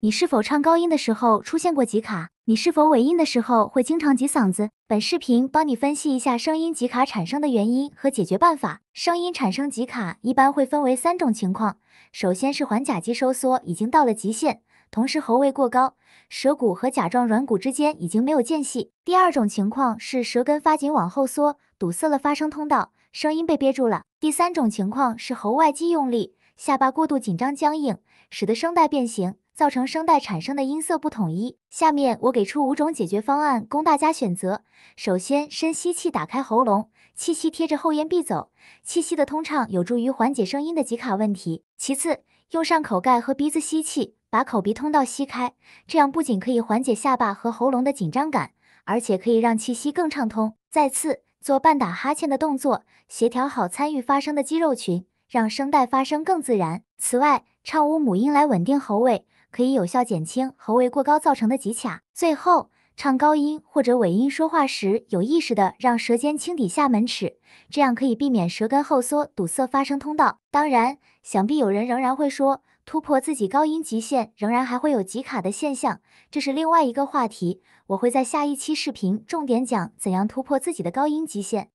你是否唱高音的时候出现过挤卡？你是否尾音的时候会经常挤嗓子？本视频帮你分析一下声音挤卡产生的原因和解决办法。声音产生挤卡一般会分为三种情况：首先是环甲肌收缩已经到了极限，同时喉位过高，舌骨和甲状软骨之间已经没有间隙；第二种情况是舌根发紧往后缩，堵塞了发声通道，声音被憋住了；第三种情况是喉外肌用力，下巴过度紧张僵硬，使得声带变形。造成声带产生的音色不统一。下面我给出五种解决方案供大家选择。首先，深吸气，打开喉咙，气息贴着后咽壁走，气息的通畅有助于缓解声音的挤卡问题。其次，用上口盖和鼻子吸气，把口鼻通道吸开，这样不仅可以缓解下巴和喉咙的紧张感，而且可以让气息更畅通。再次，做半打哈欠的动作，协调好参与发声的肌肉群，让声带发声更自然。此外，唱无母音来稳定喉位，可以有效减轻喉位过高造成的挤卡。最后，唱高音或者尾音说话时，有意识的让舌尖轻抵下门齿，这样可以避免舌根后缩堵塞发声通道。当然，想必有人仍然会说，突破自己高音极限仍然还会有极卡的现象，这是另外一个话题，我会在下一期视频重点讲怎样突破自己的高音极限。